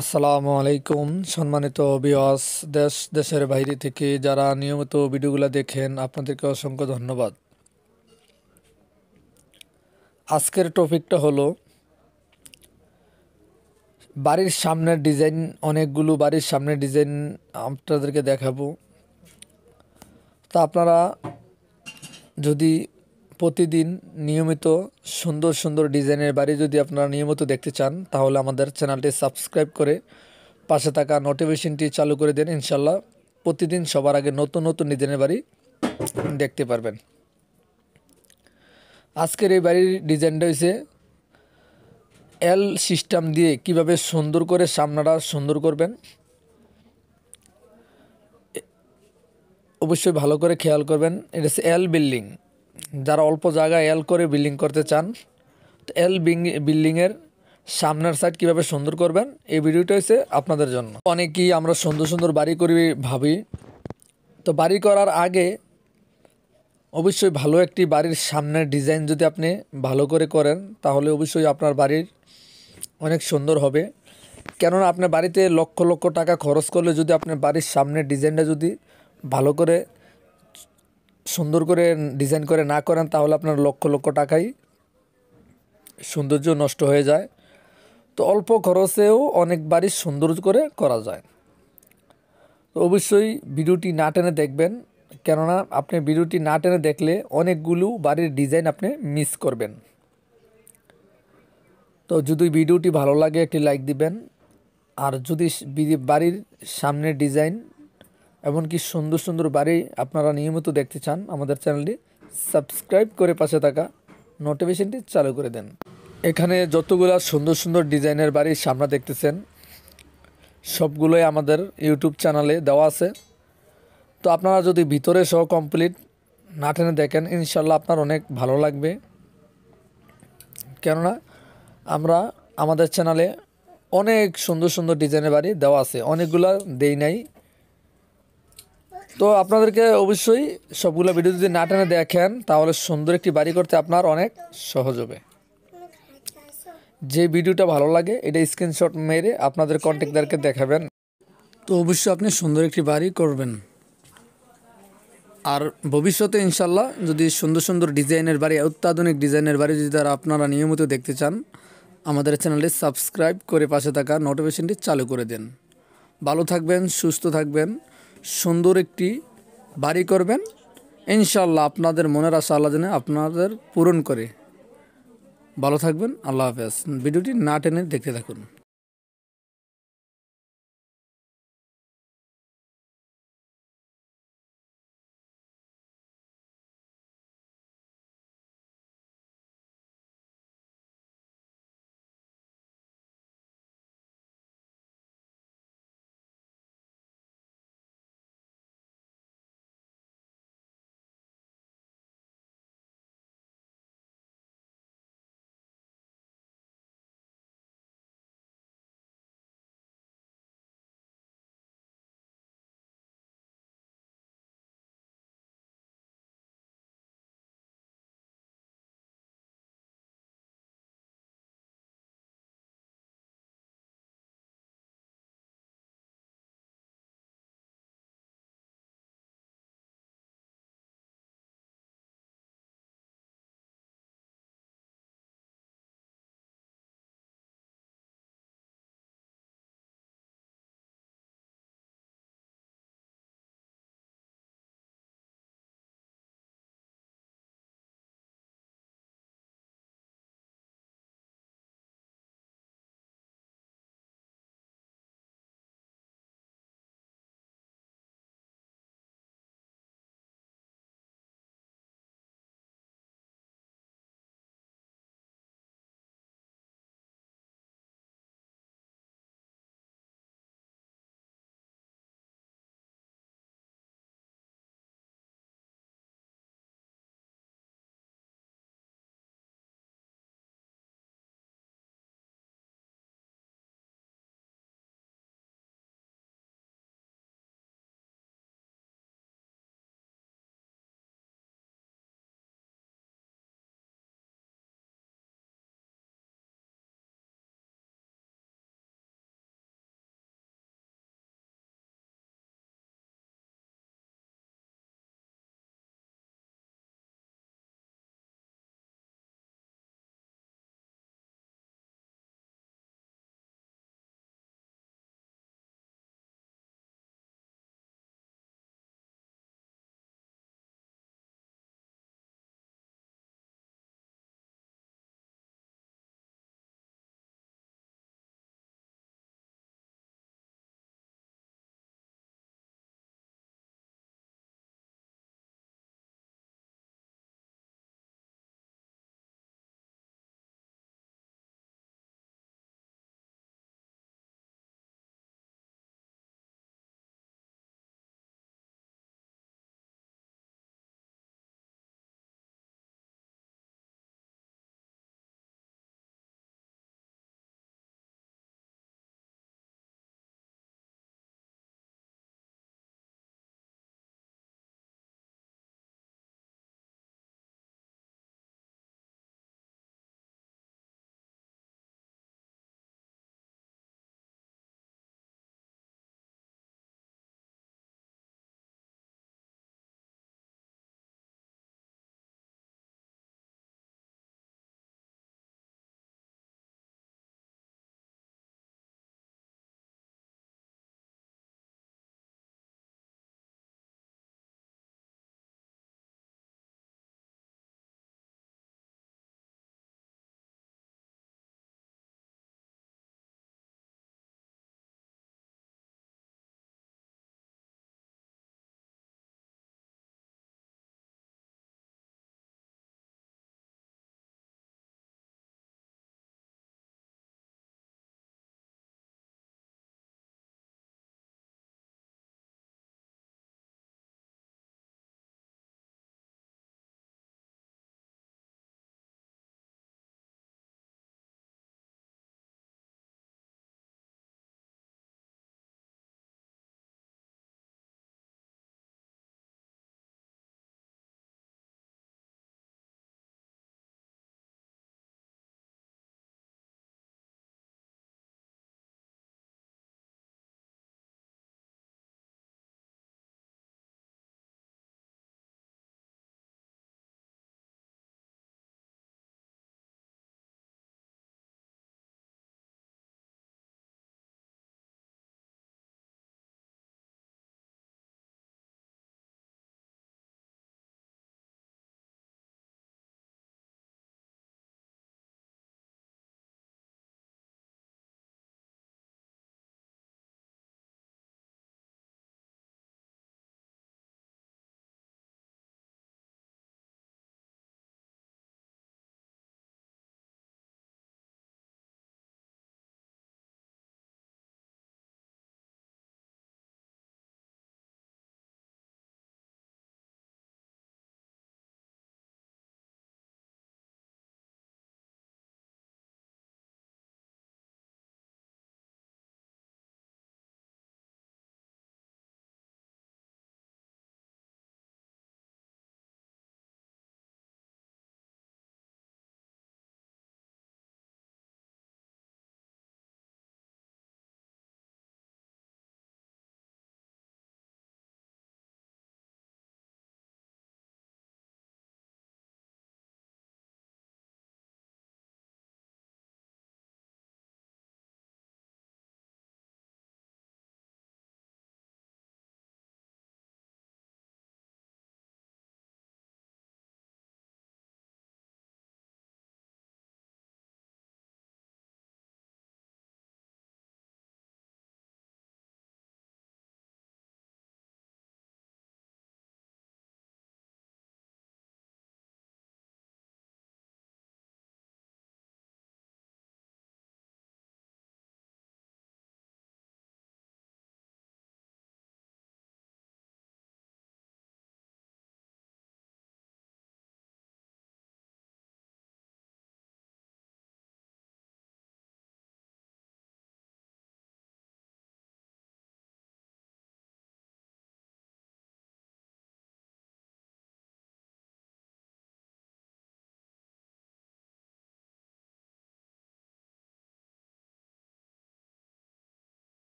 আসসালামু আলাইকুম সম্মানিত বিওয়াস দেশ দেশের বাইরে থেকে যারা নিয়মিত ভিডিওগুলো দেখেন আপনাদেরকে অসংখ্য ধন্যবাদ আজকের টপিকটা হলো বাড়ির সামনের ডিজাইন অনেকগুলো বাড়ির সামনের ডিজাইন আপনাদেরকে দেখাবো তা আপনারা যদি প্রতিদিন নিয়মিত সুন্দর সুন্দর ডিজাইনের বাড়ি যদি আপনারা নিয়মিত দেখতে চান তাহলে আমাদের চ্যানেলটি সাবস্ক্রাইব করে পাশে থাকা নোটিফিকেশনটি চালু করে দেন ইনশাল্লাহ প্রতিদিন সবার আগে নতুন নতুন ডিজাইনের বাড়ি দেখতে পারবেন আজকের এই বাড়ির ডিজাইনটা হয়েছে এল সিস্টেম দিয়ে কিভাবে সুন্দর করে সামনাটা সুন্দর করবেন অবশ্যই ভালো করে খেয়াল করবেন এটা হচ্ছে এল বিল্ডিং যারা অল্প জায়গায় এল করে বিল্ডিং করতে চান তো এল বিল্ডিংয়ের সামনের সাইড কীভাবে সুন্দর করবেন এই ভিডিওটা হচ্ছে আপনাদের জন্য অনেকেই আমরা সুন্দর সুন্দর বাড়ি করি ভাবি তো বাড়ি করার আগে অবশ্যই ভালো একটি বাড়ির সামনের ডিজাইন যদি আপনি ভালো করে করেন তাহলে অবশ্যই আপনার বাড়ির অনেক সুন্দর হবে কেননা আপনার বাড়িতে লক্ষ লক্ষ টাকা খরচ করলে যদি আপনার বাড়ির সামনের ডিজাইনটা যদি ভালো করে সুন্দর করে ডিজাইন করে না করেন তাহলে আপনার লক্ষ লক্ষ টাকাই সৌন্দর্য নষ্ট হয়ে যায় তো অল্প খরচেও অনেকবারই সুন্দর করে করা যায় তো অবশ্যই ভিডিওটি না টেনে দেখবেন কেননা আপনি ভিডিওটি না টেনে দেখলে অনেকগুলো বাড়ির ডিজাইন আপনি মিস করবেন তো যদি ভিডিওটি ভালো লাগে একটি লাইক দিবেন আর যদি বাড়ির সামনের ডিজাইন এমনকি সুন্দর সুন্দর বাড়ি আপনারা নিয়মিত দেখতে চান আমাদের চ্যানেলটি সাবস্ক্রাইব করে পাশে থাকা নোটিফিকেশনটি চালু করে দেন এখানে যতগুলা সুন্দর সুন্দর ডিজাইনের বাড়ি সামনে দেখতেছেন সবগুলোই আমাদের ইউটিউব চ্যানেলে দেওয়া আছে তো আপনারা যদি ভিতরে সহ কমপ্লিট না টেনে দেখেন ইনশাল্লাহ আপনার অনেক ভালো লাগবে কেননা আমরা আমাদের চ্যানেলে অনেক সুন্দর সুন্দর ডিজাইনের বাড়ি দেওয়া আছে অনেকগুলা দেই নাই তো আপনাদেরকে অবশ্যই সবগুলো ভিডিও যদি না টেনে দেখেন তাহলে সুন্দর একটি বাড়ি করতে আপনার অনেক সহজ হবে যে ভিডিওটা ভালো লাগে এটা স্ক্রিনশট মেরে আপনাদের কন্ট্যাক্টদারকে দেখাবেন তো অবশ্যই আপনি সুন্দর একটি বাড়ি করবেন আর ভবিষ্যতে ইনশাল্লাহ যদি সুন্দর সুন্দর ডিজাইনের বাড়ি অত্যাধুনিক ডিজাইনের বাড়ি যদি তারা আপনারা নিয়মিত দেখতে চান আমাদের চ্যানেলটি সাবস্ক্রাইব করে পাশে থাকা নোটিফিকেশনটি চালু করে দেন ভালো থাকবেন সুস্থ থাকবেন সুন্দর একটি বাড়ি করবেন ইনশাল্লাহ আপনাদের মনের আশা আল্লাহ জানে আপনাদের পূরণ করে ভালো থাকবেন আল্লাহ হাফেজ ভিডিওটি না টেনে দেখতে থাকুন